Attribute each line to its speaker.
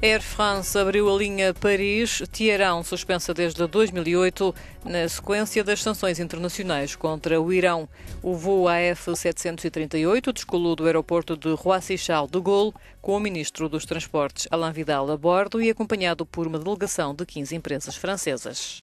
Speaker 1: Air France abriu a linha Paris, Teherão suspensa desde 2008 na sequência das sanções internacionais contra o Irão. O voo AF-738 descolou do aeroporto de Roissy-Charles de Gaulle com o ministro dos Transportes Alain Vidal a bordo e acompanhado por uma delegação de 15 empresas francesas.